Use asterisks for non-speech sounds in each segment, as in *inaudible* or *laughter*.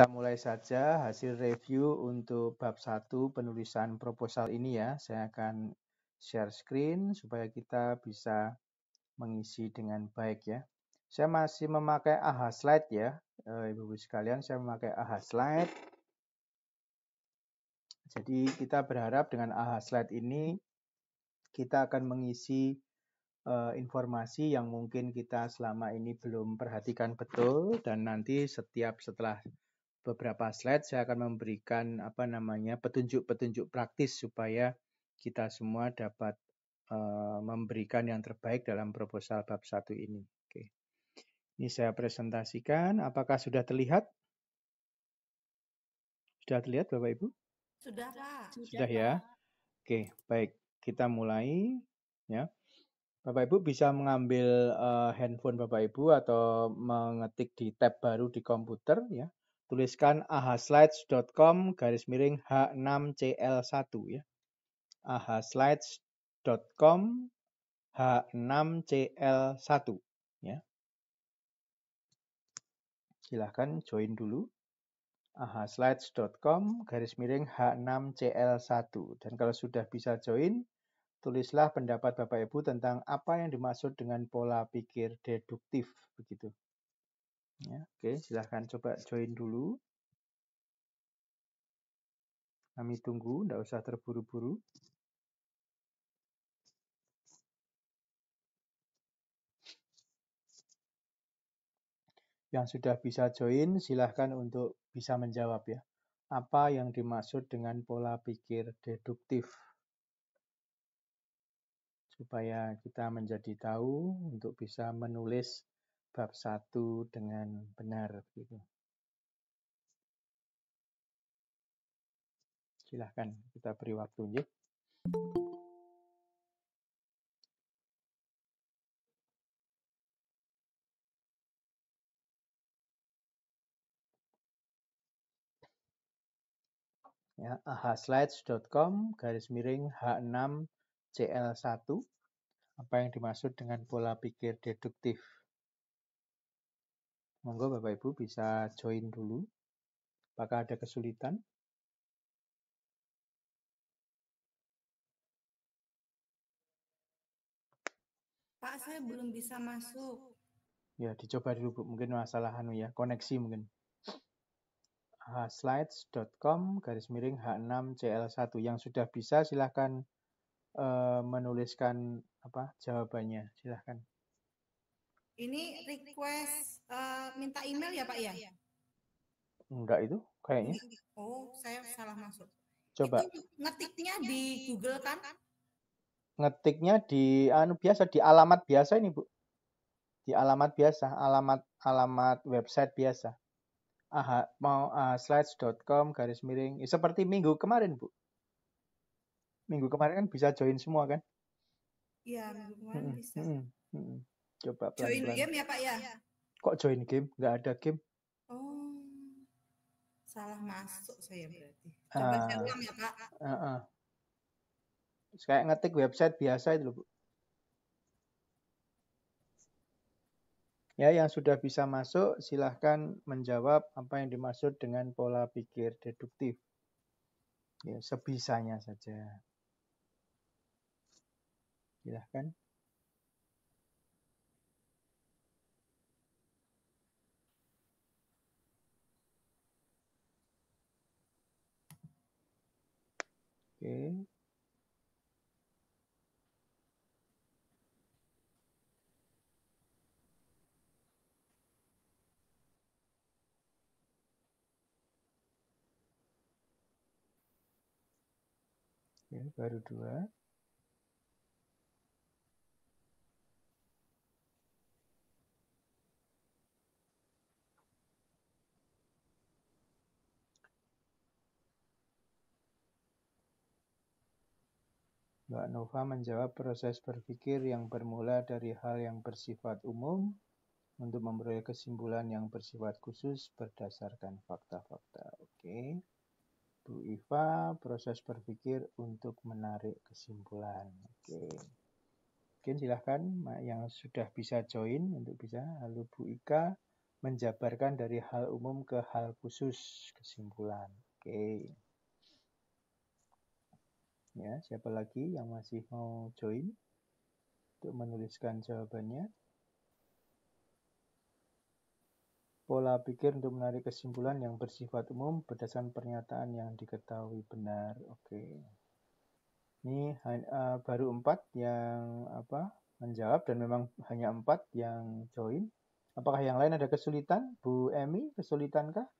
Kita mulai saja hasil review untuk bab 1 penulisan proposal ini ya. Saya akan share screen supaya kita bisa mengisi dengan baik ya. Saya masih memakai AHA Slide ya. Eh, Ibu-ibu sekalian, saya memakai AHA Slide. Jadi kita berharap dengan AHA Slide ini kita akan mengisi eh, informasi yang mungkin kita selama ini belum perhatikan betul dan nanti setiap setelah beberapa slide saya akan memberikan apa namanya petunjuk-petunjuk praktis supaya kita semua dapat uh, memberikan yang terbaik dalam proposal bab satu ini. Oke. Ini saya presentasikan. Apakah sudah terlihat? Sudah terlihat Bapak Ibu? Sudah, Pak. Sudah, ya. Oke, baik. Kita mulai ya. Bapak Ibu bisa mengambil uh, handphone Bapak Ibu atau mengetik di tab baru di komputer ya tuliskan ahaslides.com garis miring H6CL1 ya. ahaslides.com H6CL1 ya. Silahkan join dulu ahaslides.com garis miring H6CL1 dan kalau sudah bisa join tulislah pendapat Bapak Ibu tentang apa yang dimaksud dengan pola pikir deduktif begitu. Ya, oke, silahkan coba join dulu. Kami tunggu, tidak usah terburu-buru. Yang sudah bisa join, silahkan untuk bisa menjawab ya. Apa yang dimaksud dengan pola pikir deduktif? Supaya kita menjadi tahu untuk bisa menulis bab satu dengan benar begitu. Silahkan kita beri waktu ya. ya, ahaslides.com garis miring H6 CL1 apa yang dimaksud dengan pola pikir deduktif Monggo Bapak Ibu bisa join dulu. Apakah ada kesulitan? Pak, saya belum bisa masuk. Ya, dicoba dulu Bu. Mungkin masalah anu ya, koneksi mungkin. Ah, slides.com garis miring H6CL1 yang sudah bisa silahkan uh, menuliskan apa jawabannya silahkan ini request uh, minta email ya Pak ya? Enggak itu kayaknya. Oh, saya salah masuk. Coba. Itu ngetiknya di Google kan? Ngetiknya di anu biasa di alamat biasa ini Bu. Di alamat biasa, alamat alamat website biasa. Aha, mau uh, ah, slides.com garis miring ya, seperti minggu kemarin Bu. Minggu kemarin kan bisa join semua kan? Iya, minggu kemarin -hmm. bisa. -hmm. -hmm. Coba pelan Join game ya Pak ya? Iya. Kok join game? Nggak ada game. Oh, salah masuk saya ya. berarti. Ah. Coba uh, saya ulang ya Pak. Uh, uh. Kayak ngetik website biasa itu Bu. Ya, yang sudah bisa masuk silahkan menjawab apa yang dimaksud dengan pola pikir deduktif. Ya, sebisanya saja. Silahkan. Oke. Oke, ya, baru dua. Nova menjawab proses berpikir yang bermula dari hal yang bersifat umum untuk memperoleh kesimpulan yang bersifat khusus berdasarkan fakta-fakta. Oke. Bu Iva, proses berpikir untuk menarik kesimpulan. Oke. Mungkin silahkan yang sudah bisa join untuk bisa. Lalu Bu Ika menjabarkan dari hal umum ke hal khusus kesimpulan. Oke. Ya, siapa lagi yang masih mau join untuk menuliskan jawabannya? Pola pikir untuk menarik kesimpulan yang bersifat umum berdasarkan pernyataan yang diketahui benar. Oke. Ini uh, baru empat yang apa menjawab dan memang hanya empat yang join. Apakah yang lain ada kesulitan? Bu Emi, Kesulitankah?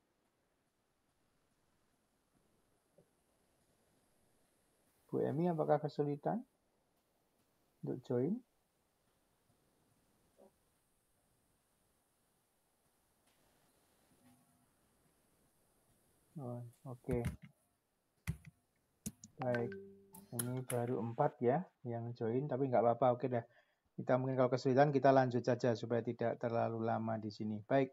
Bu Emi, apakah kesulitan untuk join? Oh, Oke. Okay. Baik. Ini baru empat ya yang join, tapi nggak apa-apa. Oke dah. Kita mungkin kalau kesulitan kita lanjut saja supaya tidak terlalu lama di sini. Baik.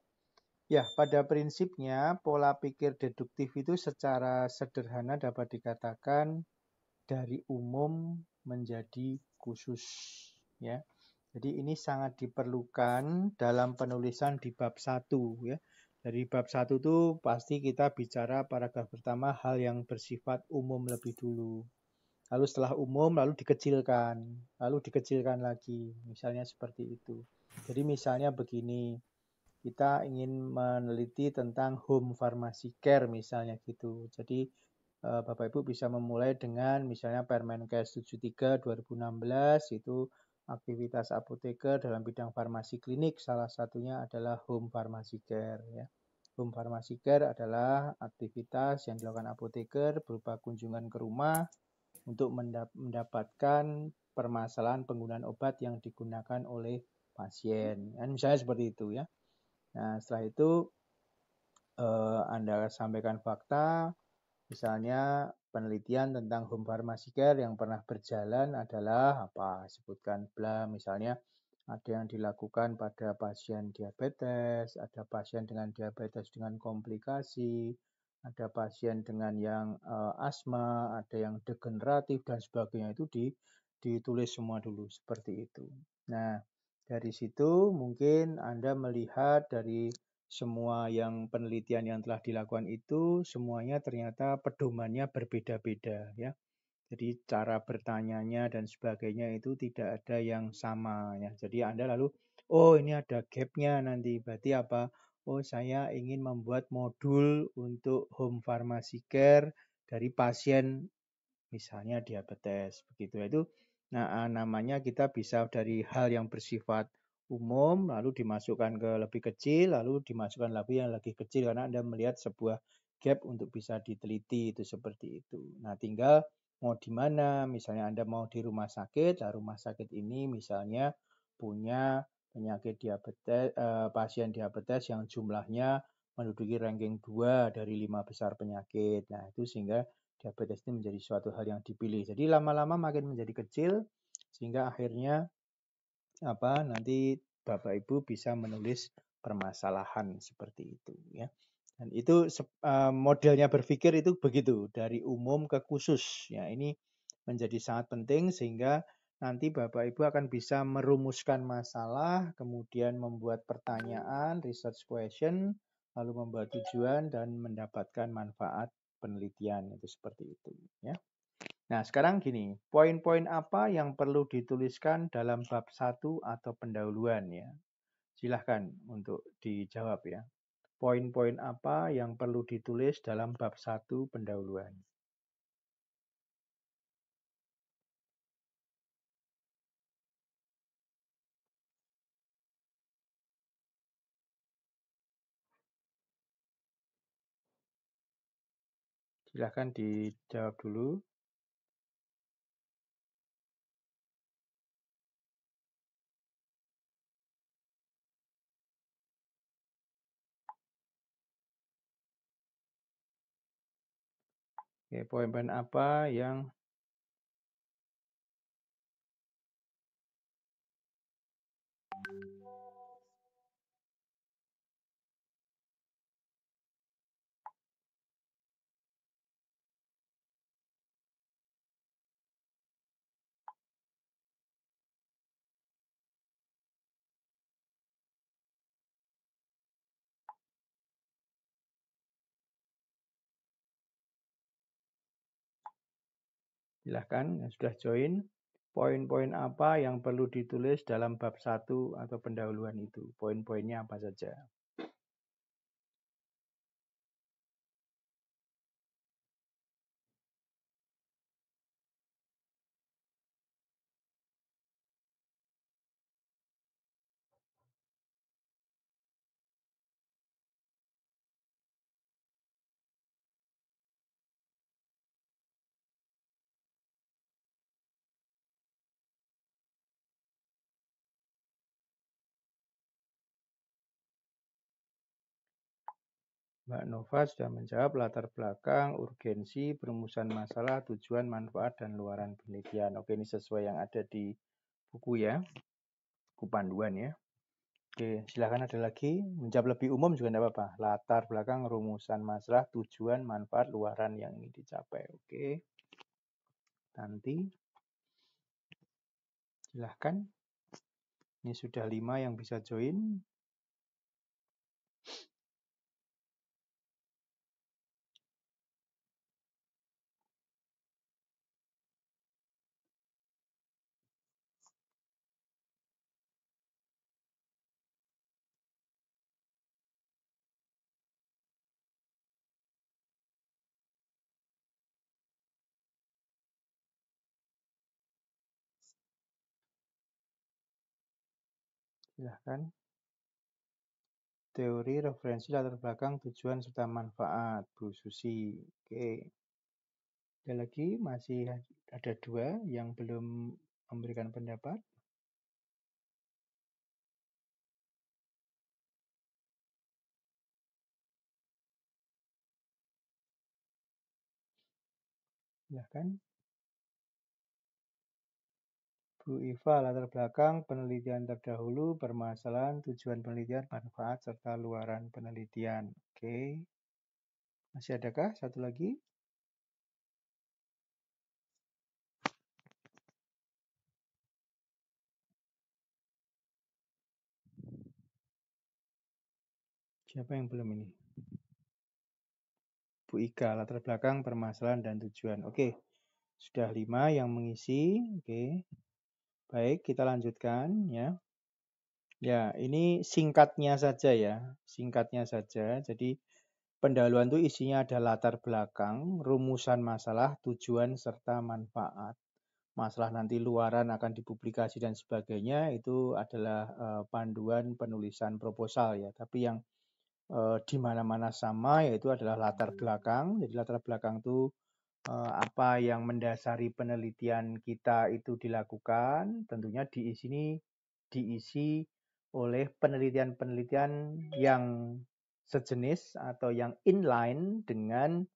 Ya, pada prinsipnya pola pikir deduktif itu secara sederhana dapat dikatakan dari umum menjadi khusus ya. Jadi ini sangat diperlukan dalam penulisan di bab satu ya. Dari bab satu itu pasti kita bicara paragraf pertama hal yang bersifat umum lebih dulu. Lalu setelah umum lalu dikecilkan, lalu dikecilkan lagi, misalnya seperti itu. Jadi misalnya begini, kita ingin meneliti tentang home pharmacy care misalnya gitu. Jadi Eh, Bapak Ibu bisa memulai dengan misalnya Permenkes 73 2016 itu aktivitas apoteker dalam bidang farmasi klinik salah satunya adalah home pharmacy care ya. Home pharmacy care adalah aktivitas yang dilakukan apoteker berupa kunjungan ke rumah untuk mendapatkan permasalahan penggunaan obat yang digunakan oleh pasien. Dan misalnya seperti itu ya. Nah, setelah itu eh, Anda sampaikan fakta, Misalnya penelitian tentang home pharmacy care yang pernah berjalan adalah apa? Sebutkan bla misalnya ada yang dilakukan pada pasien diabetes, ada pasien dengan diabetes dengan komplikasi, ada pasien dengan yang uh, asma, ada yang degeneratif dan sebagainya itu di ditulis semua dulu seperti itu. Nah, dari situ mungkin Anda melihat dari semua yang penelitian yang telah dilakukan itu semuanya ternyata pedomannya berbeda-beda ya. Jadi cara bertanyanya dan sebagainya itu tidak ada yang sama ya. Jadi Anda lalu oh ini ada gapnya nanti berarti apa? Oh saya ingin membuat modul untuk home pharmacy care dari pasien misalnya diabetes begitu itu. Nah namanya kita bisa dari hal yang bersifat umum, lalu dimasukkan ke lebih kecil, lalu dimasukkan lagi yang lagi kecil karena Anda melihat sebuah gap untuk bisa diteliti itu seperti itu. Nah, tinggal mau di mana, misalnya Anda mau di rumah sakit, nah rumah sakit ini misalnya punya penyakit diabetes, eh, pasien diabetes yang jumlahnya menduduki ranking 2 dari lima besar penyakit. Nah, itu sehingga diabetes ini menjadi suatu hal yang dipilih. Jadi lama-lama makin menjadi kecil, sehingga akhirnya apa nanti Bapak Ibu bisa menulis permasalahan seperti itu ya. Dan itu modelnya berpikir itu begitu dari umum ke khusus ya. Ini menjadi sangat penting sehingga nanti Bapak Ibu akan bisa merumuskan masalah, kemudian membuat pertanyaan, research question, lalu membuat tujuan dan mendapatkan manfaat penelitian itu seperti itu ya. Nah, sekarang gini, poin-poin apa yang perlu dituliskan dalam bab 1 atau pendahuluan ya? Silahkan untuk dijawab ya. Poin-poin apa yang perlu ditulis dalam bab 1 pendahuluan? Silahkan dijawab dulu. Oke, poin-poin apa yang Silahkan yang sudah join, poin-poin apa yang perlu ditulis dalam bab 1 atau pendahuluan itu. Poin-poinnya apa saja. Mbak Nova sudah menjawab latar belakang, urgensi, perumusan masalah, tujuan, manfaat, dan luaran penelitian. Oke, ini sesuai yang ada di buku ya, buku panduan ya. Oke, silahkan ada lagi. Menjawab lebih umum juga tidak apa-apa. Latar belakang, rumusan masalah, tujuan, manfaat, luaran yang ini dicapai. Oke, nanti silahkan. Ini sudah lima yang bisa join. Silahkan. Teori referensi latar belakang tujuan serta manfaat, Bu Susi. Oke. Ada lagi, masih ada dua yang belum memberikan pendapat. Silahkan. Bu Iva latar belakang penelitian terdahulu, permasalahan, tujuan penelitian, manfaat, serta luaran penelitian. Oke. Masih adakah satu lagi? Siapa yang belum ini? Bu Ika, latar belakang, permasalahan, dan tujuan. Oke, sudah lima yang mengisi. Oke, Baik, kita lanjutkan ya. Ya, ini singkatnya saja ya, singkatnya saja. Jadi pendahuluan itu isinya ada latar belakang, rumusan masalah, tujuan serta manfaat. Masalah nanti luaran akan dipublikasi dan sebagainya itu adalah eh, panduan penulisan proposal ya. Tapi yang uh, di mana-mana sama yaitu adalah latar belakang. Jadi latar belakang itu Eh, apa yang mendasari penelitian kita itu dilakukan, tentunya di sini diisi oleh penelitian-penelitian yang sejenis atau yang inline dengan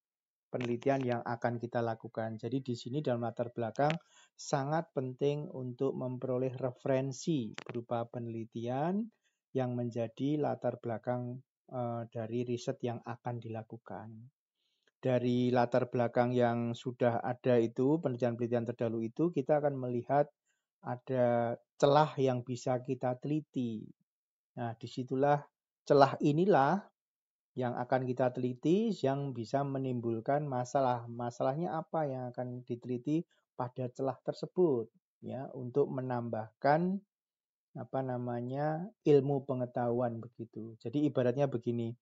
penelitian yang akan kita lakukan. Jadi di sini dalam latar belakang sangat penting untuk memperoleh referensi berupa penelitian yang menjadi latar belakang eh, dari riset yang akan dilakukan dari latar belakang yang sudah ada itu, penelitian-penelitian terdahulu itu, kita akan melihat ada celah yang bisa kita teliti. Nah, disitulah celah inilah yang akan kita teliti yang bisa menimbulkan masalah. Masalahnya apa yang akan diteliti pada celah tersebut ya untuk menambahkan apa namanya ilmu pengetahuan begitu. Jadi ibaratnya begini.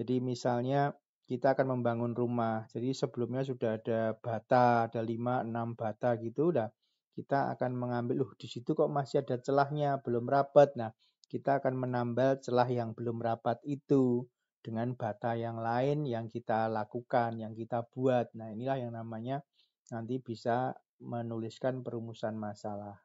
Jadi misalnya kita akan membangun rumah. Jadi sebelumnya sudah ada bata, ada 5, 6 bata gitu. Nah, kita akan mengambil, loh di situ kok masih ada celahnya, belum rapat. Nah, kita akan menambal celah yang belum rapat itu dengan bata yang lain yang kita lakukan, yang kita buat. Nah, inilah yang namanya nanti bisa menuliskan perumusan masalah.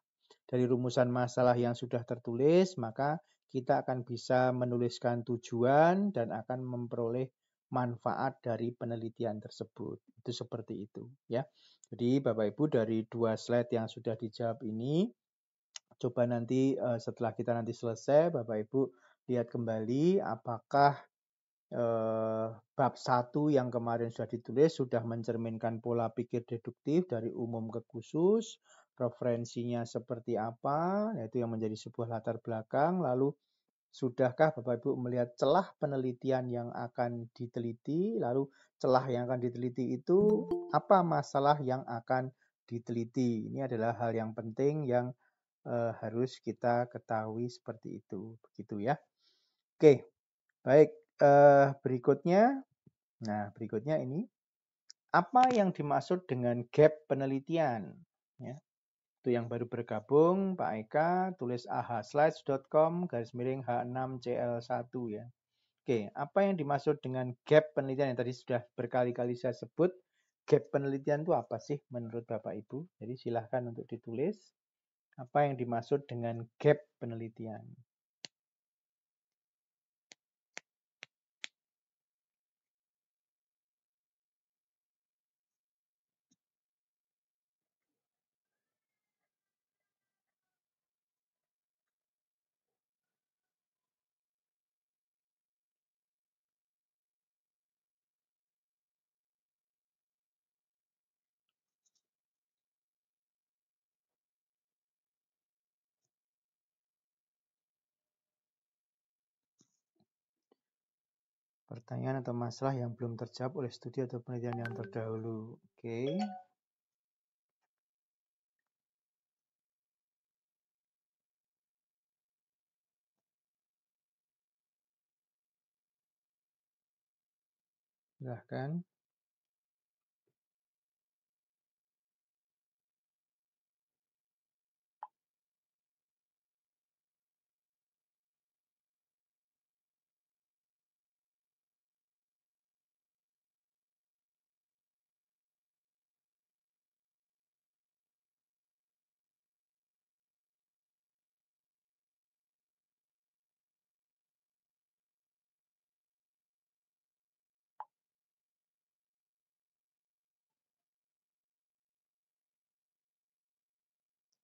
Dari rumusan masalah yang sudah tertulis, maka kita akan bisa menuliskan tujuan dan akan memperoleh manfaat dari penelitian tersebut. Itu seperti itu ya. Jadi Bapak Ibu dari dua slide yang sudah dijawab ini coba nanti eh, setelah kita nanti selesai Bapak Ibu lihat kembali apakah eh, bab satu yang kemarin sudah ditulis sudah mencerminkan pola pikir deduktif dari umum ke khusus, referensinya seperti apa, yaitu yang menjadi sebuah latar belakang, lalu Sudahkah Bapak Ibu melihat celah penelitian yang akan diteliti? Lalu celah yang akan diteliti itu apa masalah yang akan diteliti? Ini adalah hal yang penting yang eh, harus kita ketahui seperti itu, begitu ya. Oke, baik. Eh, berikutnya, nah berikutnya ini apa yang dimaksud dengan gap penelitian? Ya itu yang baru bergabung, Pak Eka tulis ahslides.com garis miring H6CL1 ya. Oke, apa yang dimaksud dengan gap penelitian yang tadi sudah berkali-kali saya sebut? Gap penelitian itu apa sih menurut Bapak Ibu? Jadi silahkan untuk ditulis apa yang dimaksud dengan gap penelitian. pertanyaan atau masalah yang belum terjawab oleh studi atau penelitian yang terdahulu. Oke. Okay. Silahkan.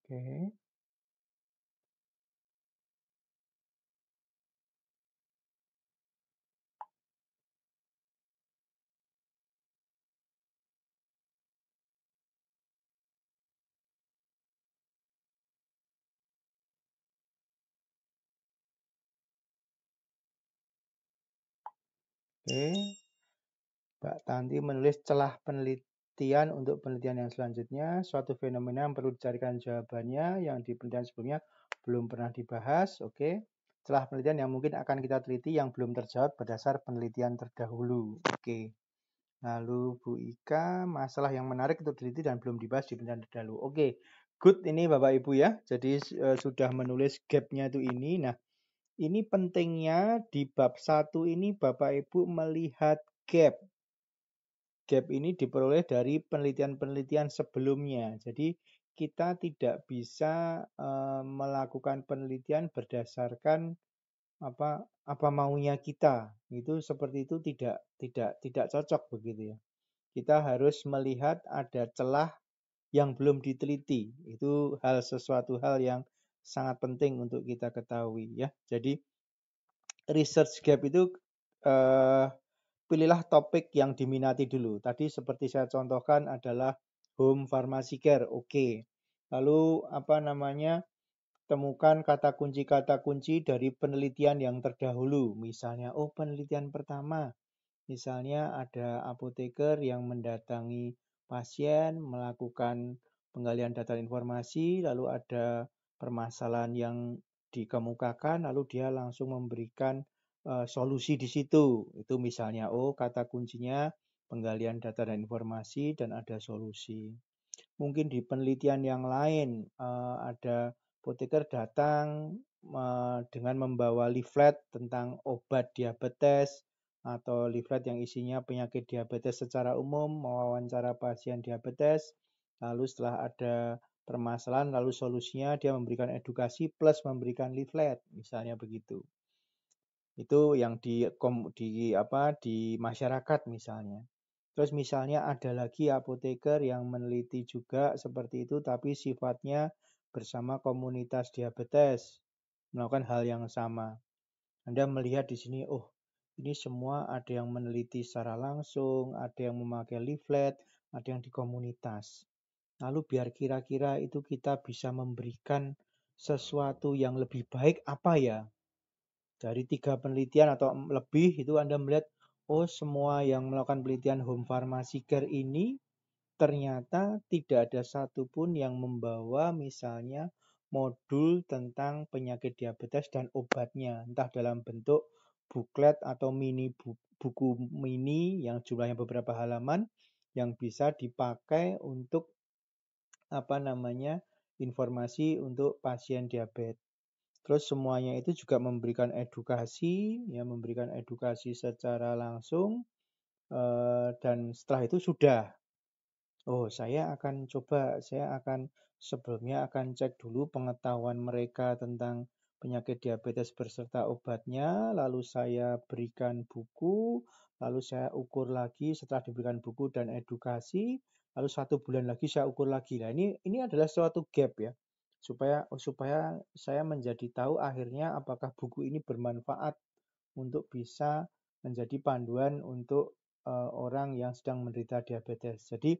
Oke. Oke. Mbak Tanti menulis celah peneliti penelitian untuk penelitian yang selanjutnya, suatu fenomena yang perlu dicarikan jawabannya yang di penelitian sebelumnya belum pernah dibahas, oke. Okay? Celah penelitian yang mungkin akan kita teliti yang belum terjawab berdasar penelitian terdahulu, oke. Okay. Lalu Bu Ika, masalah yang menarik untuk diteliti dan belum dibahas di penelitian terdahulu, oke. Okay. Good ini Bapak Ibu ya, jadi e, sudah menulis gapnya itu ini. Nah, ini pentingnya di bab satu ini Bapak Ibu melihat gap gap ini diperoleh dari penelitian-penelitian sebelumnya. Jadi kita tidak bisa e, melakukan penelitian berdasarkan apa apa maunya kita. Itu seperti itu tidak tidak tidak cocok begitu ya. Kita harus melihat ada celah yang belum diteliti. Itu hal sesuatu hal yang sangat penting untuk kita ketahui ya. Jadi research gap itu eh, pilihlah topik yang diminati dulu. Tadi seperti saya contohkan adalah home pharmacy care, oke. Okay. Lalu apa namanya? Temukan kata kunci-kata kunci dari penelitian yang terdahulu. Misalnya, oh penelitian pertama. Misalnya ada apoteker yang mendatangi pasien, melakukan penggalian data informasi, lalu ada permasalahan yang dikemukakan, lalu dia langsung memberikan Eh, solusi di situ. Itu misalnya oh kata kuncinya penggalian data dan informasi dan ada solusi. Mungkin di penelitian yang lain eh, ada apoteker datang eh, dengan membawa leaflet tentang obat diabetes atau leaflet yang isinya penyakit diabetes secara umum, mewawancara pasien diabetes, lalu setelah ada permasalahan lalu solusinya dia memberikan edukasi plus memberikan leaflet, misalnya begitu. Itu yang di di apa, di masyarakat misalnya. Terus misalnya ada lagi apoteker yang meneliti juga seperti itu tapi sifatnya bersama komunitas diabetes melakukan hal yang sama. Anda melihat di sini, oh ini semua ada yang meneliti secara langsung, ada yang memakai leaflet, ada yang di komunitas. Lalu biar kira-kira itu kita bisa memberikan sesuatu yang lebih baik apa ya? dari tiga penelitian atau lebih itu Anda melihat oh semua yang melakukan penelitian home pharmacy care ini ternyata tidak ada satupun yang membawa misalnya modul tentang penyakit diabetes dan obatnya entah dalam bentuk buklet atau mini buku mini yang jumlahnya beberapa halaman yang bisa dipakai untuk apa namanya informasi untuk pasien diabetes Terus semuanya itu juga memberikan edukasi, ya memberikan edukasi secara langsung eh, dan setelah itu sudah. Oh, saya akan coba, saya akan sebelumnya akan cek dulu pengetahuan mereka tentang penyakit diabetes berserta obatnya, lalu saya berikan buku, lalu saya ukur lagi setelah diberikan buku dan edukasi, lalu satu bulan lagi saya ukur lagi. Nah, ini ini adalah suatu gap ya supaya oh, supaya saya menjadi tahu akhirnya apakah buku ini bermanfaat untuk bisa menjadi panduan untuk uh, orang yang sedang menderita diabetes. Jadi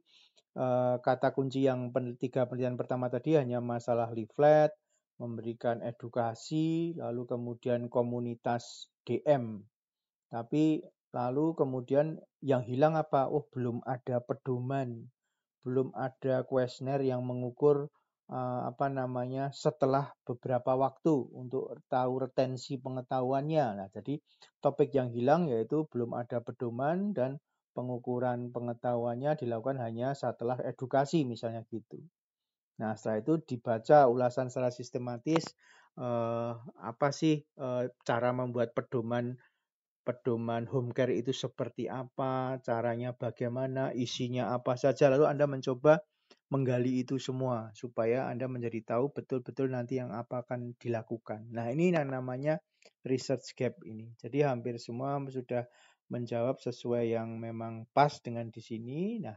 uh, kata kunci yang pen, tiga penelitian pertama tadi hanya masalah leaflet, memberikan edukasi, lalu kemudian komunitas DM. Tapi lalu kemudian yang hilang apa? Oh belum ada pedoman, belum ada kuesioner yang mengukur Eh, apa namanya setelah beberapa waktu untuk tahu retensi pengetahuannya. Nah, jadi topik yang hilang yaitu belum ada pedoman dan pengukuran pengetahuannya dilakukan hanya setelah edukasi misalnya gitu. Nah, setelah itu dibaca ulasan secara sistematis eh, apa sih eh, cara membuat pedoman pedoman home care itu seperti apa, caranya bagaimana, isinya apa saja lalu Anda mencoba menggali itu semua supaya Anda menjadi tahu betul-betul nanti yang apa akan dilakukan. Nah, ini yang namanya research gap ini. Jadi hampir semua sudah menjawab sesuai yang memang pas dengan di sini. Nah,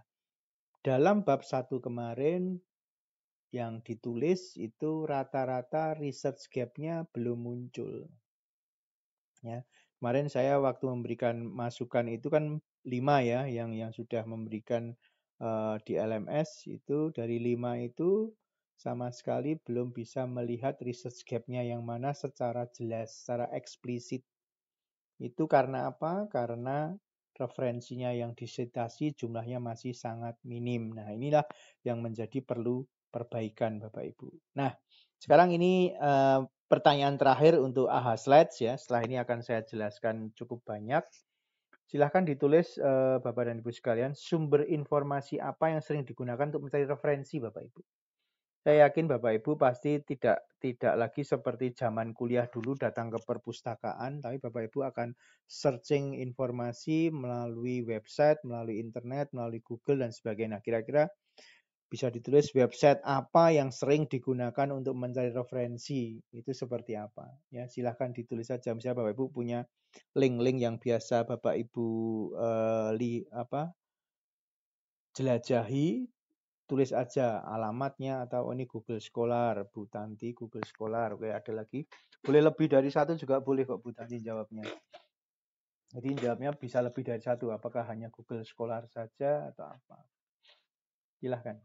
dalam bab 1 kemarin yang ditulis itu rata-rata research gap-nya belum muncul. Ya, kemarin saya waktu memberikan masukan itu kan 5 ya yang yang sudah memberikan Eh, di LMS itu dari lima itu sama sekali belum bisa melihat research gap-nya yang mana secara jelas, secara eksplisit. Itu karena apa? Karena referensinya yang disitasi jumlahnya masih sangat minim. Nah, inilah yang menjadi perlu perbaikan Bapak Ibu. Nah, sekarang ini uh, pertanyaan terakhir untuk AHA Slides ya. Setelah ini akan saya jelaskan cukup banyak silahkan ditulis uh, Bapak dan Ibu sekalian sumber informasi apa yang sering digunakan untuk mencari referensi Bapak Ibu. Saya yakin Bapak Ibu pasti tidak tidak lagi seperti zaman kuliah dulu datang ke perpustakaan, tapi Bapak Ibu akan searching informasi melalui website, melalui internet, melalui Google dan sebagainya. Kira-kira bisa ditulis website apa yang sering digunakan untuk mencari referensi itu seperti apa ya silahkan ditulis saja misalnya bapak ibu punya link-link yang biasa bapak ibu uh, li apa jelajahi tulis aja alamatnya atau oh, ini Google Scholar Bu Tanti Google Scholar oke ada lagi boleh lebih dari satu juga boleh kok Bu Tanti jawabnya jadi jawabnya bisa lebih dari satu apakah hanya Google Scholar saja atau apa silahkan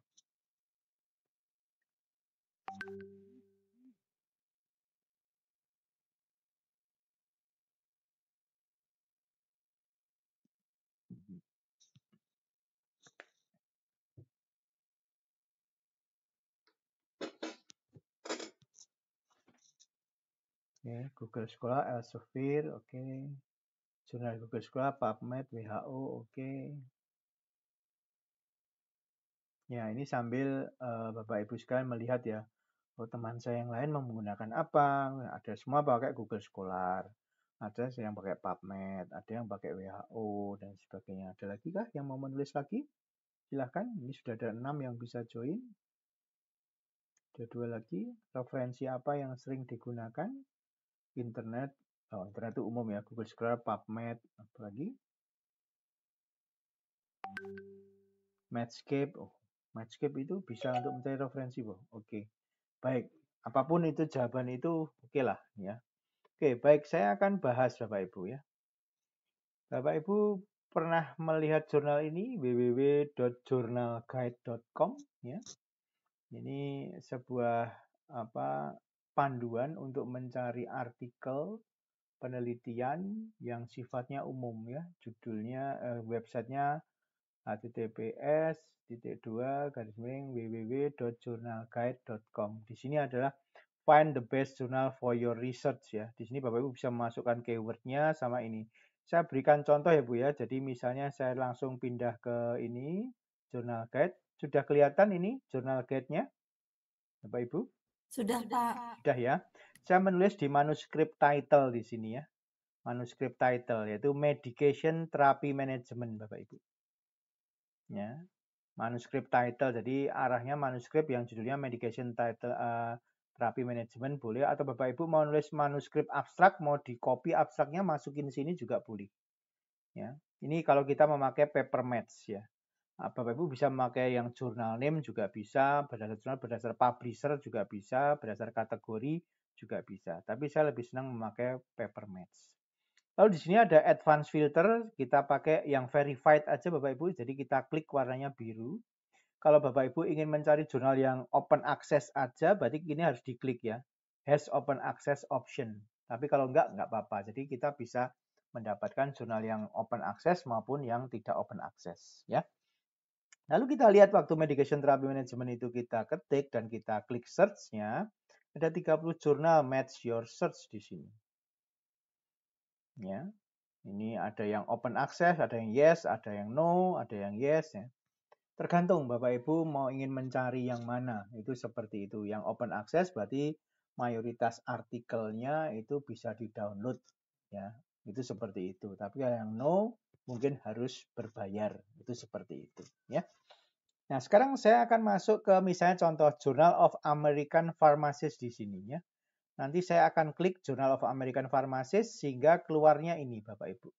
Ya, Google Scholar, Elsevier, oke. Okay. Jurnal Google Scholar, PubMed, WHO, oke. Okay. Ya, ini sambil uh, Bapak Ibu sekalian melihat ya Oh, teman saya yang lain menggunakan apa? Ada semua pakai Google Scholar, ada yang pakai PubMed, ada yang pakai WHO, dan sebagainya. Ada lagi kah yang mau menulis lagi? Silahkan, ini sudah ada enam yang bisa join. Ada dua lagi, referensi apa yang sering digunakan? Internet, oh, internet itu umum ya, Google Scholar, PubMed, apa lagi? Medscape, oh, Medscape itu bisa untuk mencari referensi, Bu. Oke. Okay. Baik, apapun itu jawaban itu oke okay lah ya. Oke, okay, baik saya akan bahas Bapak Ibu ya. Bapak Ibu pernah melihat jurnal ini www.journalguide.com ya. Ini sebuah apa panduan untuk mencari artikel penelitian yang sifatnya umum ya. Judulnya eh, websitenya https nah, titik dua garis miring www.journalguide.com. Di sini adalah find the best journal for your research ya. Di sini Bapak Ibu bisa memasukkan keywordnya sama ini. Saya berikan contoh ya Bu ya. Jadi misalnya saya langsung pindah ke ini journal guide. Sudah kelihatan ini journal guide-nya? Bapak Ibu? Sudah Pak. Sudah ya. Saya menulis di manuskrip title di sini ya. Manuskrip title yaitu Medication Therapy Management Bapak Ibu ya manuskrip title jadi arahnya manuskrip yang judulnya medication title uh, terapi manajemen boleh atau bapak ibu mau nulis manuskrip abstrak mau di copy abstraknya masukin sini juga boleh ya ini kalau kita memakai paper match ya ah, Bapak Ibu bisa memakai yang jurnal name juga bisa, berdasar jurnal, berdasar publisher juga bisa, berdasar kategori juga bisa. Tapi saya lebih senang memakai paper match. Lalu di sini ada advanced filter, kita pakai yang verified aja Bapak Ibu, jadi kita klik warnanya biru. Kalau Bapak Ibu ingin mencari jurnal yang open access aja, berarti ini harus diklik ya. Has open access option. Tapi kalau enggak, enggak apa-apa. Jadi kita bisa mendapatkan jurnal yang open access maupun yang tidak open access. ya. Lalu kita lihat waktu medication therapy management itu kita ketik dan kita klik search-nya. Ada 30 jurnal match your search di sini. Ya. Ini ada yang open access, ada yang yes, ada yang no, ada yang yes. Ya. Tergantung Bapak Ibu mau ingin mencari yang mana. Itu seperti itu. Yang open access berarti mayoritas artikelnya itu bisa di-download. Ya, itu seperti itu. Tapi yang no mungkin harus berbayar. Itu seperti itu. Ya. Nah, sekarang saya akan masuk ke misalnya contoh Journal of American Pharmacists di sini ya. Nanti saya akan klik Journal of American Pharmacist sehingga keluarnya ini Bapak Ibu.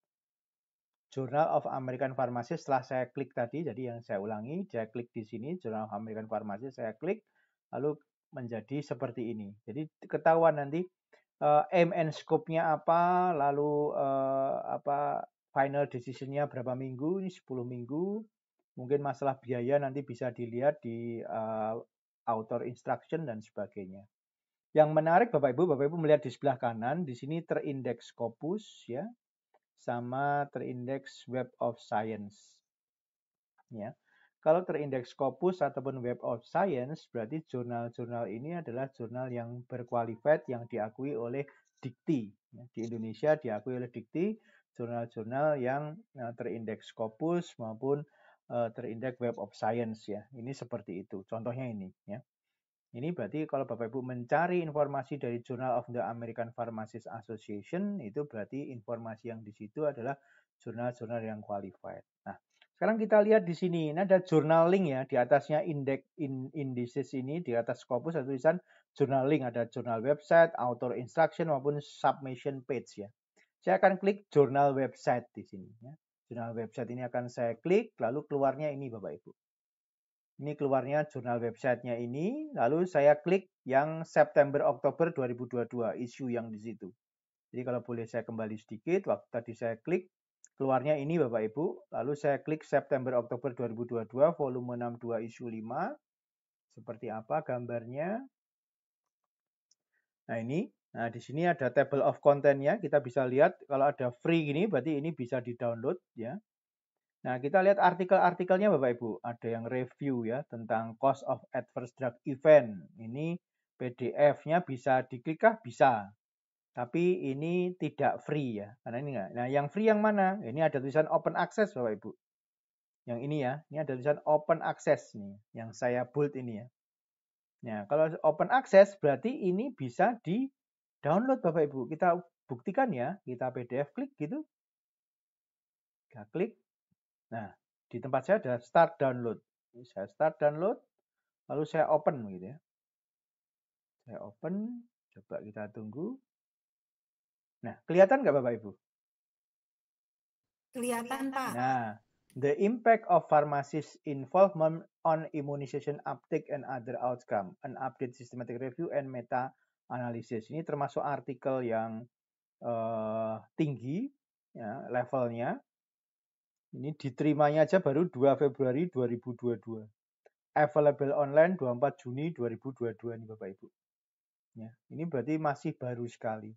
Journal of American Pharmacist setelah saya klik tadi, jadi yang saya ulangi, saya klik di sini, Journal of American Pharmacist, saya klik, lalu menjadi seperti ini. Jadi ketahuan nanti uh, eh, aim and scope-nya apa, lalu uh, apa final decision-nya berapa minggu, ini 10 minggu. Mungkin masalah biaya nanti bisa dilihat di uh, author instruction dan sebagainya. Yang menarik Bapak Ibu, Bapak Ibu melihat di sebelah kanan, di sini terindeks Scopus ya, sama terindeks Web of Science. Ya. Kalau terindeks Scopus ataupun Web of Science, berarti jurnal-jurnal ini adalah jurnal yang berkualitat, yang diakui oleh Dikti. Ya. Di Indonesia diakui oleh Dikti, jurnal-jurnal yang eh, terindeks Scopus maupun eh, terindeks Web of Science ya. Ini seperti itu. Contohnya ini ya. Ini berarti kalau Bapak Ibu mencari informasi dari Journal of the American Pharmacists Association, itu berarti informasi yang di situ adalah jurnal-jurnal yang qualified. Nah, sekarang kita lihat di sini, ini ada journal link ya, di atasnya indeks in, indices ini, di atas Scopus ada tulisan journal link, ada jurnal website, author instruction maupun submission page ya. Saya akan klik jurnal website di sini ya. Jurnal website ini akan saya klik, lalu keluarnya ini Bapak Ibu. Ini keluarnya jurnal websitenya ini. Lalu saya klik yang September Oktober 2022 issue yang di situ. Jadi kalau boleh saya kembali sedikit, waktu tadi saya klik keluarnya ini Bapak Ibu. Lalu saya klik September Oktober 2022 volume 62 isu 5. Seperti apa gambarnya? Nah ini, nah di sini ada table of content-nya. Kita bisa lihat kalau ada free ini berarti ini bisa di-download ya. Nah, kita lihat artikel-artikelnya Bapak Ibu. Ada yang review ya tentang cost of adverse drug event. Ini PDF-nya bisa kah? Bisa. Tapi ini tidak free ya. Karena ini enggak. Nah, yang free yang mana? Ini ada tulisan open access Bapak Ibu. Yang ini ya. Ini ada tulisan open access nih. Yang saya bold ini ya. Nah, kalau open access berarti ini bisa di download Bapak Ibu. Kita buktikan ya. Kita PDF klik gitu. Kita klik. Nah, di tempat saya ada start download. Ini saya start download, lalu saya open gitu ya. Saya open, coba kita tunggu. Nah, kelihatan nggak Bapak Ibu? Kelihatan Pak. Nah, the impact of pharmacist involvement on immunization uptake and other outcome, an update systematic review and meta analysis. Ini termasuk artikel yang uh, tinggi ya, levelnya ini diterimanya aja baru 2 Februari 2022. Available online 24 Juni 2022 ini Bapak Ibu. Ya, ini berarti masih baru sekali.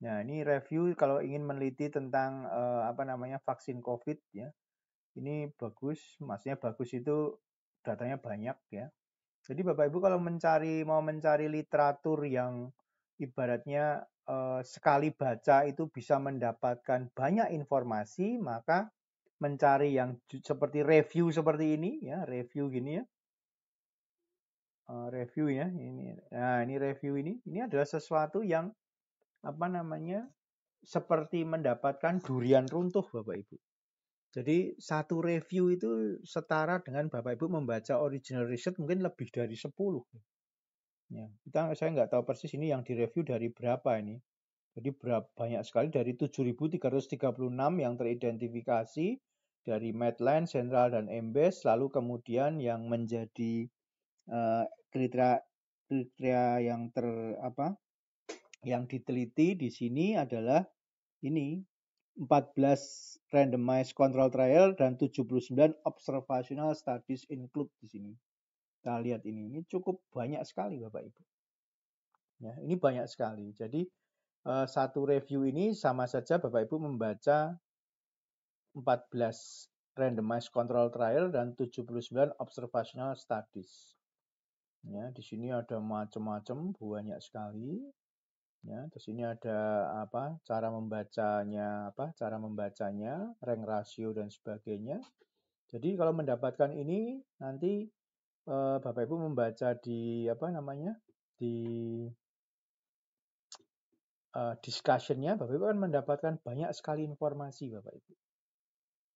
Nah, ini review kalau ingin meneliti tentang eh, apa namanya vaksin COVID ya. Ini bagus, maksudnya bagus itu datanya banyak ya. Jadi Bapak Ibu kalau mencari mau mencari literatur yang ibaratnya eh, sekali baca itu bisa mendapatkan banyak informasi, maka mencari yang seperti review seperti ini ya review gini ya uh, review ya ini nah ini review ini ini adalah sesuatu yang apa namanya seperti mendapatkan durian runtuh Bapak Ibu jadi satu review itu setara dengan Bapak Ibu membaca original research mungkin lebih dari 10 ya kita saya nggak tahu persis ini yang direview dari berapa ini jadi berapa, banyak sekali dari 7.336 yang teridentifikasi dari Medline, Central, dan Embes, lalu kemudian yang menjadi uh, kriteria kriteria yang ter apa yang diteliti di sini adalah ini 14 randomized control trial dan 79 observational studies include di sini. Kita lihat ini, ini cukup banyak sekali Bapak Ibu. Ya, ini banyak sekali. Jadi eh, satu review ini sama saja Bapak Ibu membaca 14 randomized control trial dan 79 observational studies. Ya, di sini ada macam-macam, banyak sekali. Ya, di sini ada apa? Cara membacanya, apa? Cara membacanya, rank ratio dan sebagainya. Jadi kalau mendapatkan ini nanti eh, Bapak Ibu membaca di apa namanya? di eh, discussionnya Bapak Ibu akan mendapatkan banyak sekali informasi Bapak Ibu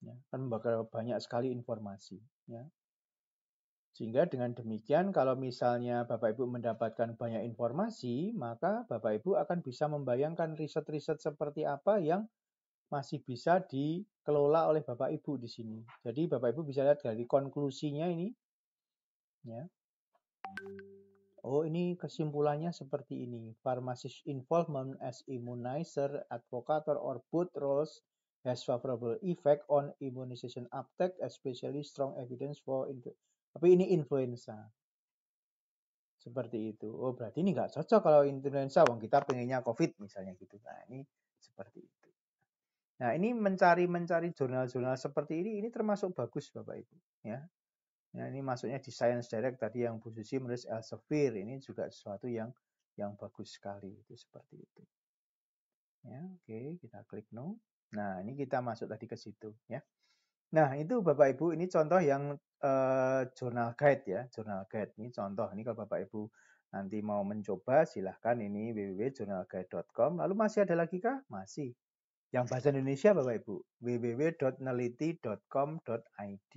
ya, kan bakal banyak sekali informasi. Ya. Sehingga dengan demikian, kalau misalnya Bapak Ibu mendapatkan banyak informasi, maka Bapak Ibu akan bisa membayangkan riset-riset seperti apa yang masih bisa dikelola oleh Bapak Ibu di sini. Jadi Bapak Ibu bisa lihat dari konklusinya ini. Ya. Oh, ini kesimpulannya seperti ini. Pharmacist involvement as immunizer, advocator, or both roles has favorable effect on immunization uptake, especially strong evidence for influenza. Tapi ini influenza. Seperti itu. Oh, berarti ini nggak cocok kalau influenza, wong kita pengennya COVID misalnya gitu. Nah, ini seperti itu. Nah, ini mencari-mencari jurnal-jurnal seperti ini, ini termasuk bagus Bapak Ibu. Ya, Nah, ini masuknya di Science Direct tadi yang Bu Susi menulis Elsevier ini juga sesuatu yang yang bagus sekali itu seperti itu. Ya, oke, okay, kita klik no. Nah, ini kita masuk tadi ke situ ya. Nah, itu Bapak Ibu ini contoh yang eh, journal guide ya, journal guide. Ini contoh ini kalau Bapak Ibu nanti mau mencoba silahkan ini www.journalguide.com. Lalu masih ada lagi kah? Masih. Yang bahasa Indonesia Bapak Ibu, www.neliti.com.id.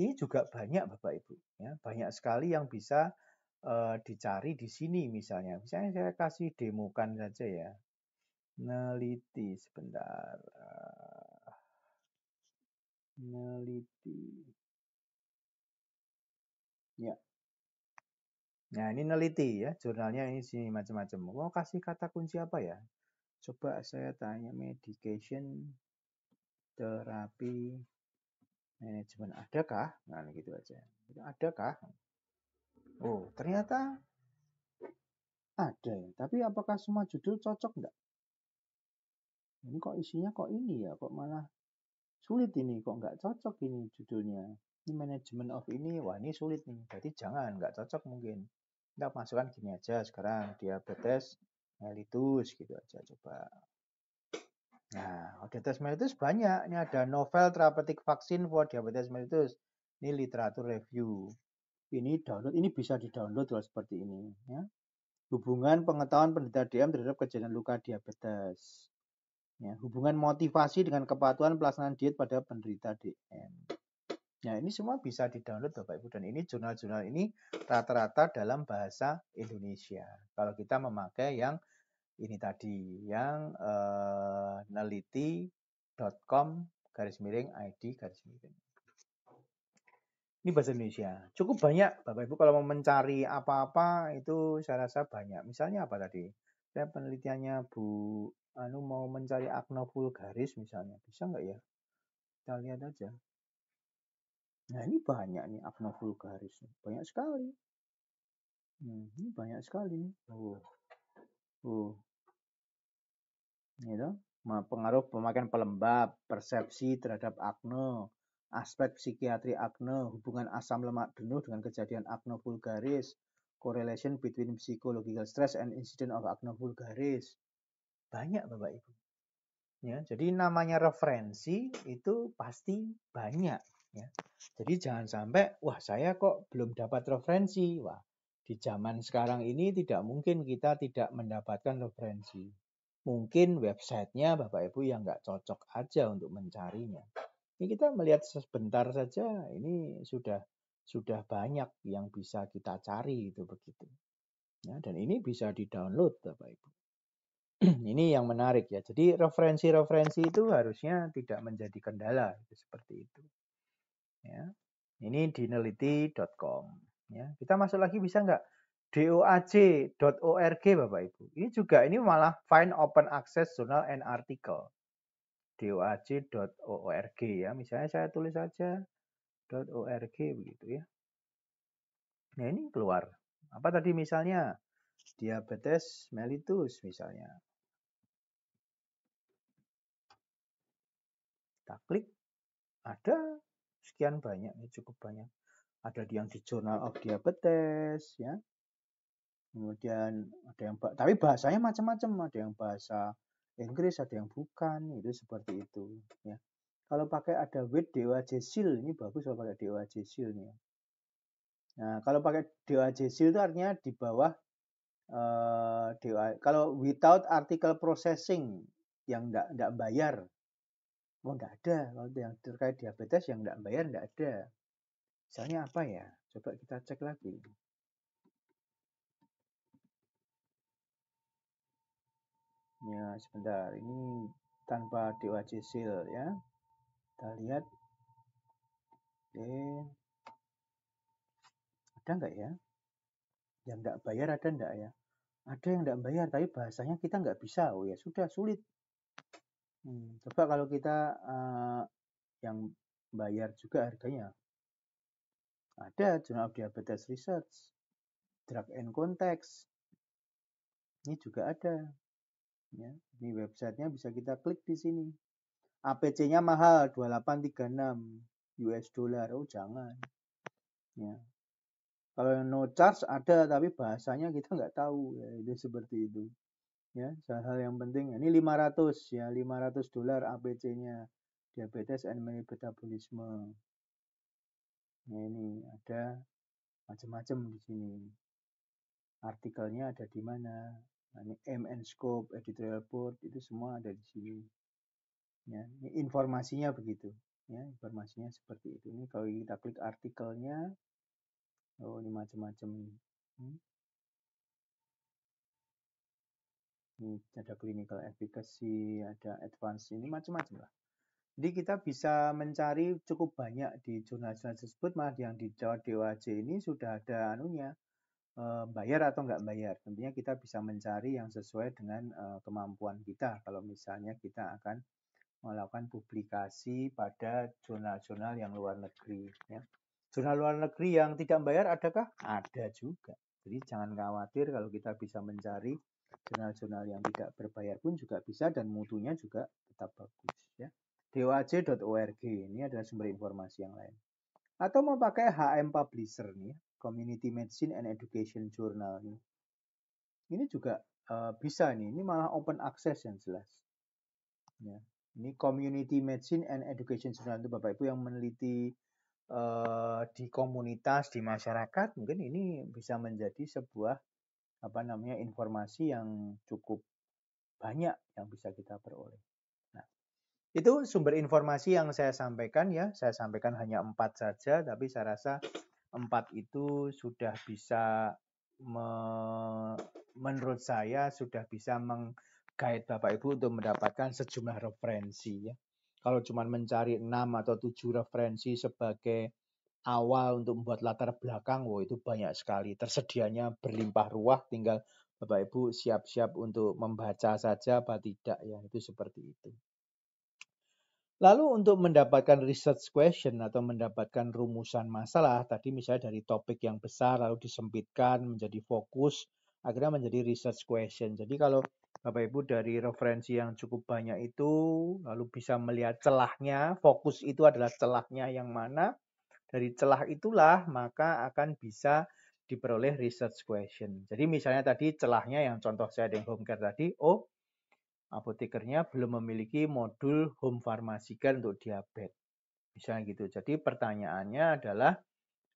Ini juga banyak Bapak Ibu ya, banyak sekali yang bisa eh, dicari di sini misalnya. Misalnya saya kasih demokan saja ya. Neliti sebentar. Ah. Neliti. Ya. Nah, ini neliti ya. Jurnalnya ini sini macam-macam. Mau kasih kata kunci apa ya? Coba saya tanya medication terapi manajemen. Adakah? Nah, gitu aja. Adakah? Oh, ternyata ada ya. Tapi apakah semua judul cocok enggak? Ini kok isinya kok ini ya, kok malah sulit ini, kok nggak cocok ini judulnya. Ini manajemen of ini, wah ini sulit nih. Berarti jangan, nggak cocok mungkin. Kita masukkan gini aja sekarang, diabetes mellitus gitu aja coba. Nah, diabetes mellitus banyak. Ini ada novel terapeutik vaksin for diabetes mellitus. Ini literatur review. Ini download, ini bisa di-download kalau seperti ini. Ya. Hubungan pengetahuan penderita DM terhadap kejadian luka diabetes Ya, hubungan motivasi dengan kepatuhan pelaksanaan diet pada penderita DM. Nah, ya, ini semua bisa di-download Bapak Ibu dan ini jurnal-jurnal ini rata-rata dalam bahasa Indonesia. Kalau kita memakai yang ini tadi yang uh, eh, neliti.com garis miring ID garis miring. Ini bahasa Indonesia. Cukup banyak Bapak Ibu kalau mau mencari apa-apa itu saya rasa banyak. Misalnya apa tadi? Saya penelitiannya Bu Anu mau mencari Agna vulgaris misalnya, bisa nggak ya? Kita lihat aja. Nah ini banyak nih Agna vulgaris, banyak sekali. nah, ini banyak sekali nih. Oh, oh. Ini tuh Pengaruh pemakaian pelembab, persepsi terhadap akne, aspek psikiatri akne, hubungan asam lemak jenuh dengan kejadian akne vulgaris, correlation between psychological stress and incident of acne vulgaris banyak Bapak Ibu. Ya, jadi namanya referensi itu pasti banyak. Ya. Jadi jangan sampai, wah saya kok belum dapat referensi. Wah, di zaman sekarang ini tidak mungkin kita tidak mendapatkan referensi. Mungkin websitenya Bapak Ibu yang nggak cocok aja untuk mencarinya. Ini kita melihat sebentar saja, ini sudah sudah banyak yang bisa kita cari itu begitu. Ya, dan ini bisa di-download Bapak Ibu. *clears throat* ini yang menarik ya. Jadi referensi-referensi itu harusnya tidak menjadi kendala Itu seperti itu. Ya. Ini dineliti.com. Ya. Kita masuk lagi bisa nggak? doaj.org Bapak Ibu. Ini juga ini malah find open access journal and article. doaj.org ya. Misalnya saya tulis saja .org begitu ya. Nah ini keluar. Apa tadi misalnya? Diabetes mellitus misalnya. Kita klik, ada sekian banyak, ini cukup banyak. Ada di yang di Journal of Diabetes, ya. Kemudian ada yang, tapi bahasanya macam-macam. Ada yang bahasa Inggris, ada yang bukan, itu seperti itu. Ya. Kalau pakai ada with DOAJ seal, ini bagus kalau pakai DOAJ seal nih. Ya. Nah, kalau pakai DOAJ seal itu artinya di bawah uh, eh, DOA. Kalau without article processing yang tidak bayar, Oh, nggak ada. Kalau yang terkait diabetes yang nggak bayar nggak ada. Misalnya apa ya? Coba kita cek lagi. Ya, sebentar. Ini tanpa DOAJ seal ya. Kita lihat. Oke. Ada nggak ya? Yang nggak bayar ada nggak ya? Ada yang nggak bayar, tapi bahasanya kita nggak bisa. Oh ya sudah, sulit. Hmm, coba kalau kita, uh, yang bayar juga harganya. Ada Journal of Diabetes Research, Drug and Context. Ini juga ada, ya. ini websitenya bisa kita klik di sini. APC-nya mahal $28.36 US dollar, oh jangan, ya. Kalau yang no charge ada, tapi bahasanya kita nggak tahu, ya itu seperti itu ya hal yang penting ini 500 ya 500 dolar ABC-nya diabetes and metabolisme nah ini ada macam-macam di sini artikelnya ada di mana nah, ini MN Scope editorial board itu semua ada di sini ya ini informasinya begitu ya informasinya seperti itu ini kalau kita klik artikelnya oh ini macam-macam hmm. ada clinical efficacy, ada advance ini macam-macam lah. Jadi kita bisa mencari cukup banyak di jurnal-jurnal tersebut, malah yang di Jawa DOAJ ini sudah ada anunya eh, bayar atau nggak bayar. Tentunya kita bisa mencari yang sesuai dengan eh, kemampuan kita. Kalau misalnya kita akan melakukan publikasi pada jurnal-jurnal yang luar negeri, ya. Jurnal luar negeri yang tidak bayar adakah? Ada juga. Jadi jangan khawatir kalau kita bisa mencari Jurnal-jurnal yang tidak berbayar pun juga bisa dan mutunya juga tetap bagus ya. dwaj.org ini adalah sumber informasi yang lain. Atau mau pakai HM Publisher nih, ya, Community Medicine and Education Journal nih. Ini juga uh, bisa nih, ini malah open access yang jelas. Ya. Ini Community Medicine and Education Journal itu Bapak Ibu yang meneliti eh, di komunitas, di masyarakat, mungkin ini bisa menjadi sebuah apa namanya informasi yang cukup banyak yang bisa kita peroleh. Nah, itu sumber informasi yang saya sampaikan ya. Saya sampaikan hanya empat saja, tapi saya rasa empat itu sudah bisa me, menurut saya sudah bisa menggait Bapak Ibu untuk mendapatkan sejumlah referensi ya. Kalau cuma mencari enam atau tujuh referensi sebagai awal untuk membuat latar belakang, wow itu banyak sekali. Tersedianya berlimpah ruah, tinggal Bapak Ibu siap-siap untuk membaca saja apa tidak ya, itu seperti itu. Lalu untuk mendapatkan research question atau mendapatkan rumusan masalah, tadi misalnya dari topik yang besar lalu disempitkan menjadi fokus, akhirnya menjadi research question. Jadi kalau Bapak Ibu dari referensi yang cukup banyak itu, lalu bisa melihat celahnya, fokus itu adalah celahnya yang mana, dari celah itulah maka akan bisa diperoleh research question. Jadi misalnya tadi celahnya yang contoh saya dengan home care tadi, oh apotekernya belum memiliki modul home farmasi care untuk diabetes. Misalnya gitu. Jadi pertanyaannya adalah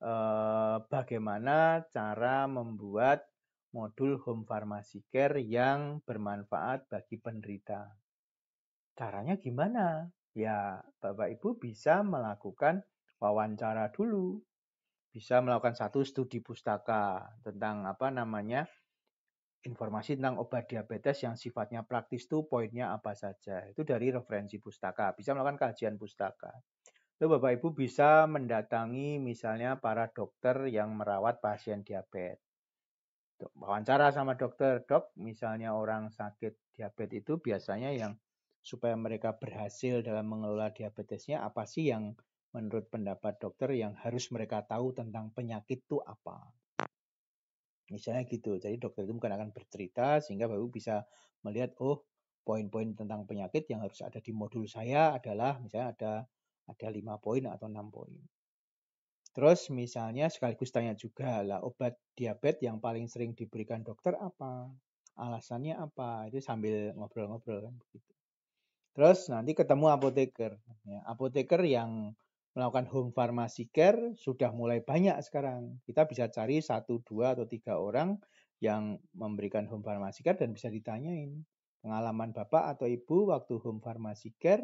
eh, bagaimana cara membuat modul home farmasi care yang bermanfaat bagi penderita. Caranya gimana? Ya, Bapak Ibu bisa melakukan wawancara dulu, bisa melakukan satu studi pustaka tentang apa namanya informasi tentang obat diabetes yang sifatnya praktis tuh poinnya apa saja. Itu dari referensi pustaka, bisa melakukan kajian pustaka. Lalu Bapak Ibu bisa mendatangi misalnya para dokter yang merawat pasien diabetes. Wawancara sama dokter, dok misalnya orang sakit diabetes itu biasanya yang supaya mereka berhasil dalam mengelola diabetesnya apa sih yang menurut pendapat dokter yang harus mereka tahu tentang penyakit itu apa. Misalnya gitu. Jadi dokter itu mungkin akan bercerita sehingga baru bisa melihat oh poin-poin tentang penyakit yang harus ada di modul saya adalah misalnya ada ada lima poin atau enam poin. Terus misalnya sekaligus tanya juga lah obat diabetes yang paling sering diberikan dokter apa? Alasannya apa? Itu sambil ngobrol-ngobrol kan begitu. Terus nanti ketemu apoteker. Ya, apoteker yang melakukan home pharmacy care sudah mulai banyak sekarang. Kita bisa cari satu, dua, atau tiga orang yang memberikan home pharmacy care dan bisa ditanyain. Pengalaman bapak atau ibu waktu home pharmacy care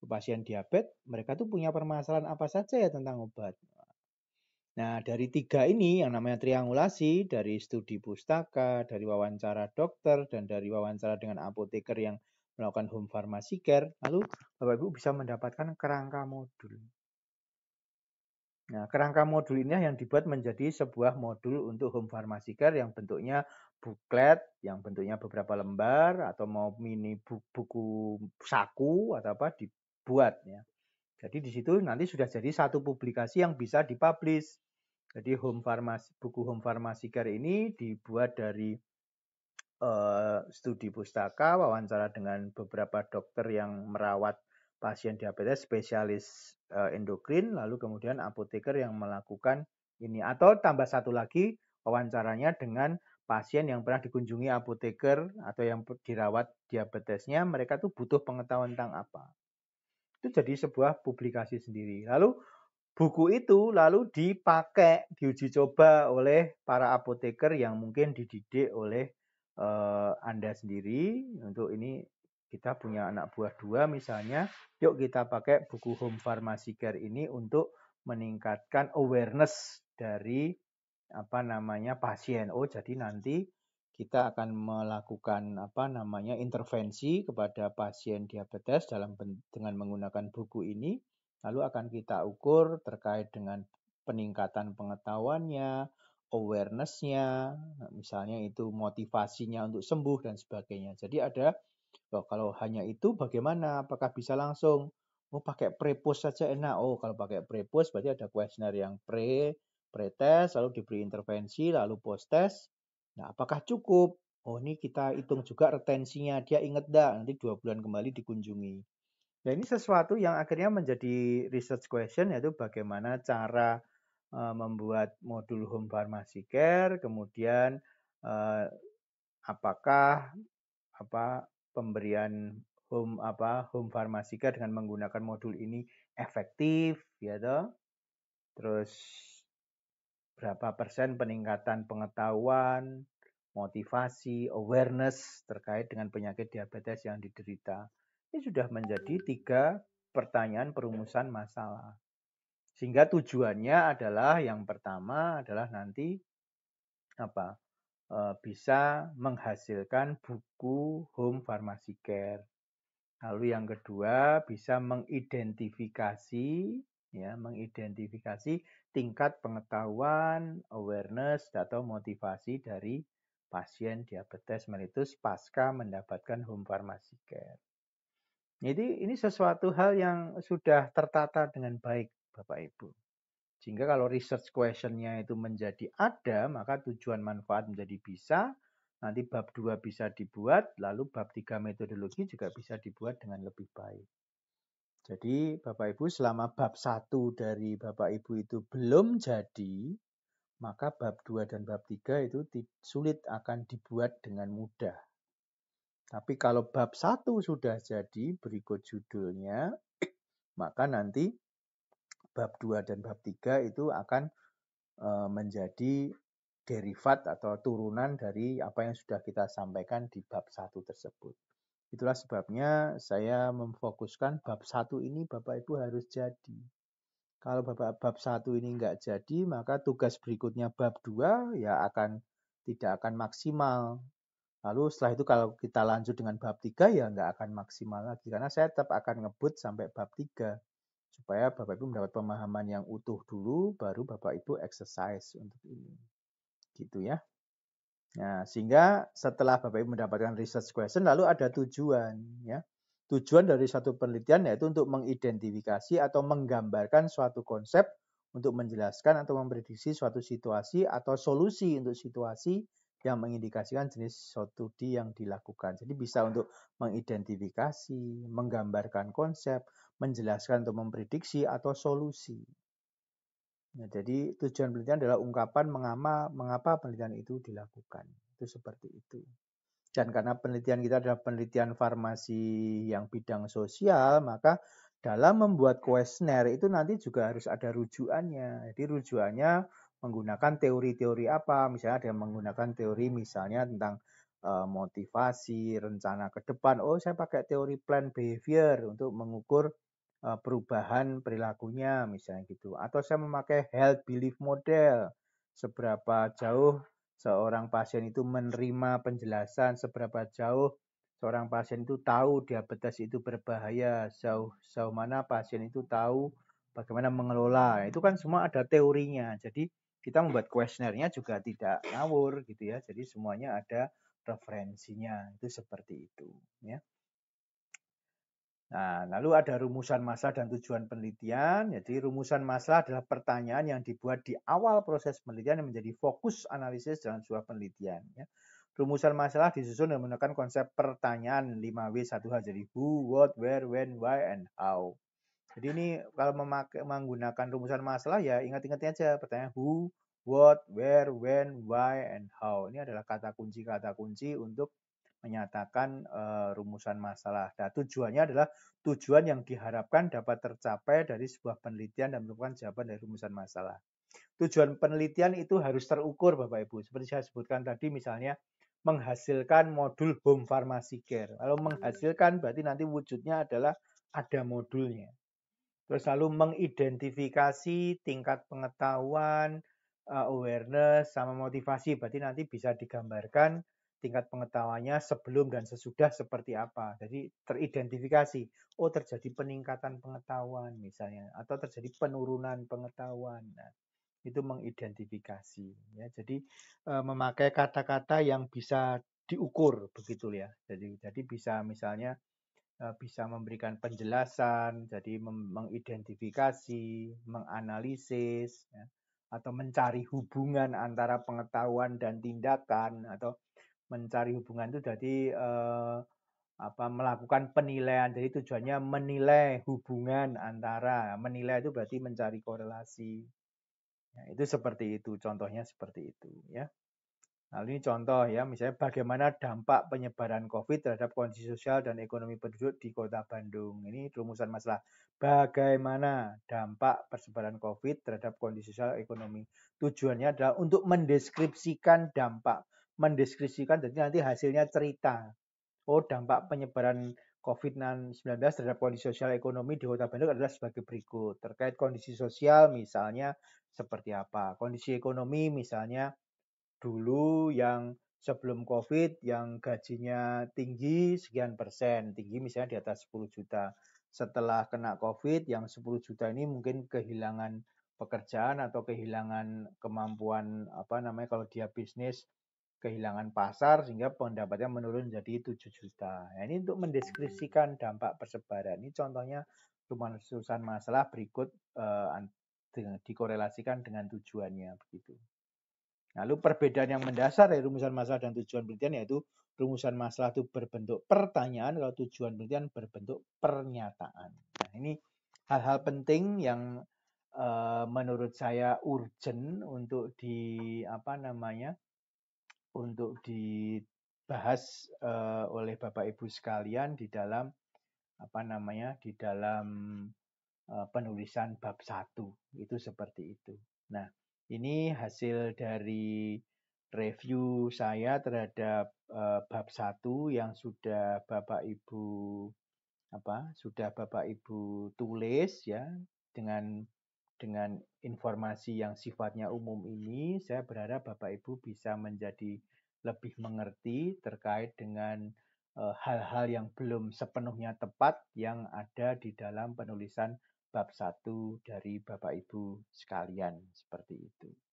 ke pasien diabetes, mereka tuh punya permasalahan apa saja ya tentang obat. Nah, dari tiga ini yang namanya triangulasi, dari studi pustaka, dari wawancara dokter, dan dari wawancara dengan apoteker yang melakukan home pharmacy care, lalu Bapak Ibu bisa mendapatkan kerangka modul. Nah, kerangka modul ini yang dibuat menjadi sebuah modul untuk home farmasiker yang bentuknya buklet, yang bentuknya beberapa lembar atau mau mini buku saku atau apa dibuat ya. Jadi di situ nanti sudah jadi satu publikasi yang bisa dipublish. Jadi home farmasi buku home farmasiker ini dibuat dari uh, studi pustaka, wawancara dengan beberapa dokter yang merawat pasien diabetes spesialis eh, endokrin lalu kemudian apoteker yang melakukan ini atau tambah satu lagi wawancaranya dengan pasien yang pernah dikunjungi apoteker atau yang dirawat diabetesnya mereka tuh butuh pengetahuan tentang apa itu jadi sebuah publikasi sendiri lalu buku itu lalu dipakai diuji coba oleh para apoteker yang mungkin dididik oleh uh, anda sendiri untuk ini kita punya anak buah dua misalnya, yuk kita pakai buku home pharmacy care ini untuk meningkatkan awareness dari apa namanya pasien. Oh, jadi nanti kita akan melakukan apa namanya intervensi kepada pasien diabetes dalam dengan menggunakan buku ini. Lalu akan kita ukur terkait dengan peningkatan pengetahuannya, awarenessnya, misalnya itu motivasinya untuk sembuh dan sebagainya. Jadi ada Loh, kalau hanya itu bagaimana? Apakah bisa langsung? Oh, pakai pre-post saja enak. Oh, kalau pakai pre-post berarti ada kuesioner yang pre, pretest, test lalu diberi intervensi, lalu post-test. Nah, apakah cukup? Oh, ini kita hitung juga retensinya. Dia ingat dah, nanti dua bulan kembali dikunjungi. Nah, ini sesuatu yang akhirnya menjadi research question, yaitu bagaimana cara uh, membuat modul home pharmacy care, kemudian uh, apakah apa pemberian home apa home farmasika dengan menggunakan modul ini efektif ya toh terus berapa persen peningkatan pengetahuan motivasi awareness terkait dengan penyakit diabetes yang diderita ini sudah menjadi tiga pertanyaan perumusan masalah sehingga tujuannya adalah yang pertama adalah nanti apa E, bisa menghasilkan buku home pharmacy care. Lalu yang kedua bisa mengidentifikasi ya mengidentifikasi tingkat pengetahuan, awareness atau motivasi dari pasien diabetes mellitus pasca mendapatkan home pharmacy care. Jadi ini sesuatu hal yang sudah tertata dengan baik Bapak Ibu. Sehingga kalau research questionnya itu menjadi ada, maka tujuan manfaat menjadi bisa, nanti bab 2 bisa dibuat, lalu bab 3 metodologi juga bisa dibuat dengan lebih baik. Jadi Bapak Ibu selama bab 1 dari Bapak Ibu itu belum jadi, maka bab 2 dan bab 3 itu sulit akan dibuat dengan mudah. Tapi kalau bab 1 sudah jadi berikut judulnya, maka nanti bab 2 dan bab 3 itu akan eh, menjadi derivat atau turunan dari apa yang sudah kita sampaikan di bab 1 tersebut. Itulah sebabnya saya memfokuskan bab 1 ini Bapak Ibu harus jadi. Kalau Bapak bab 1 ini enggak jadi, maka tugas berikutnya bab 2 ya akan tidak akan maksimal. Lalu setelah itu kalau kita lanjut dengan bab 3 ya enggak akan maksimal lagi. Karena saya tetap akan ngebut sampai bab 3 supaya Bapak Ibu mendapat pemahaman yang utuh dulu baru Bapak Ibu exercise untuk ini. Gitu ya. Nah, sehingga setelah Bapak Ibu mendapatkan research question lalu ada tujuan ya. Tujuan dari satu penelitian yaitu untuk mengidentifikasi atau menggambarkan suatu konsep untuk menjelaskan atau memprediksi suatu situasi atau solusi untuk situasi yang mengindikasikan jenis studi yang dilakukan. Jadi bisa untuk mengidentifikasi, menggambarkan konsep, menjelaskan untuk memprediksi atau solusi. Nah, jadi tujuan penelitian adalah ungkapan mengapa, mengapa penelitian itu dilakukan. Itu seperti itu. Dan karena penelitian kita adalah penelitian farmasi yang bidang sosial, maka dalam membuat kuesioner itu nanti juga harus ada rujukannya. Jadi rujukannya menggunakan teori-teori apa? Misalnya ada yang menggunakan teori misalnya tentang eh, motivasi, rencana ke depan. Oh, saya pakai teori plan behavior untuk mengukur Eh, perubahan perilakunya misalnya gitu atau saya memakai health belief model seberapa jauh seorang pasien itu menerima penjelasan seberapa jauh seorang pasien itu tahu diabetes itu berbahaya jauh jauh mana pasien itu tahu bagaimana mengelola itu kan semua ada teorinya jadi kita membuat kuesionernya juga tidak ngawur gitu ya jadi semuanya ada referensinya itu seperti itu ya Nah, lalu ada rumusan masalah dan tujuan penelitian. Jadi rumusan masalah adalah pertanyaan yang dibuat di awal proses penelitian yang menjadi fokus analisis dalam sebuah penelitian. Ya. Rumusan masalah disusun dengan menggunakan konsep pertanyaan 5W1H. Jadi who, what, where, when, why, and how. Jadi ini kalau memakai, menggunakan rumusan masalah ya ingat-ingat aja pertanyaan who, what, where, when, why, and how. Ini adalah kata kunci-kata kunci untuk menyatakan uh, rumusan masalah. Nah, tujuannya adalah tujuan yang diharapkan dapat tercapai dari sebuah penelitian dan merupakan jawaban dari rumusan masalah. Tujuan penelitian itu harus terukur Bapak Ibu. Seperti saya sebutkan tadi misalnya menghasilkan modul home farmasi care. Kalau menghasilkan berarti nanti wujudnya adalah ada modulnya. Terus lalu mengidentifikasi tingkat pengetahuan, eh, awareness sama motivasi berarti nanti bisa digambarkan tingkat pengetahuannya sebelum dan sesudah seperti apa. Jadi teridentifikasi, oh terjadi peningkatan pengetahuan misalnya, atau terjadi penurunan pengetahuan. Nah, itu mengidentifikasi. Ya, jadi e, memakai kata-kata yang bisa diukur begitu ya. Jadi jadi bisa misalnya e, bisa memberikan penjelasan, jadi mengidentifikasi, menganalisis, ya, atau mencari hubungan antara pengetahuan dan tindakan atau mencari hubungan itu jadi eh, apa melakukan penilaian jadi tujuannya menilai hubungan antara menilai itu berarti mencari korelasi ya, itu seperti itu contohnya seperti itu ya lalu nah, ini contoh ya misalnya bagaimana dampak penyebaran covid terhadap kondisi sosial dan ekonomi penduduk di kota Bandung ini rumusan masalah bagaimana dampak persebaran covid terhadap kondisi sosial ekonomi tujuannya adalah untuk mendeskripsikan dampak mendeskripsikan jadi nanti hasilnya cerita. Oh, dampak penyebaran COVID-19 terhadap kondisi sosial ekonomi di Kota Bandung adalah sebagai berikut. Terkait kondisi sosial misalnya seperti apa? Kondisi ekonomi misalnya dulu yang sebelum COVID yang gajinya tinggi sekian persen, tinggi misalnya di atas 10 juta. Setelah kena COVID yang 10 juta ini mungkin kehilangan pekerjaan atau kehilangan kemampuan apa namanya kalau dia bisnis kehilangan pasar sehingga pendapatnya menurun jadi 7 juta. Nah, ini untuk hmm. mendeskripsikan dampak persebaran. Ini contohnya rumusan masalah berikut eh, dikorelasikan dengan tujuannya begitu. Lalu perbedaan yang mendasar dari rumusan masalah dan tujuan penelitian yaitu rumusan masalah itu berbentuk pertanyaan kalau tujuan penelitian berbentuk pernyataan. Nah, ini hal-hal penting yang eh, menurut saya urgent untuk di apa namanya? untuk dibahas uh, oleh Bapak Ibu sekalian di dalam apa namanya di dalam uh, penulisan bab 1 itu seperti itu. Nah, ini hasil dari review saya terhadap uh, bab 1 yang sudah Bapak Ibu apa sudah Bapak Ibu tulis ya dengan dengan informasi yang sifatnya umum ini, saya berharap Bapak Ibu bisa menjadi lebih mengerti terkait dengan eh, hal-hal yang belum sepenuhnya tepat yang ada di dalam penulisan bab satu dari Bapak Ibu sekalian seperti itu.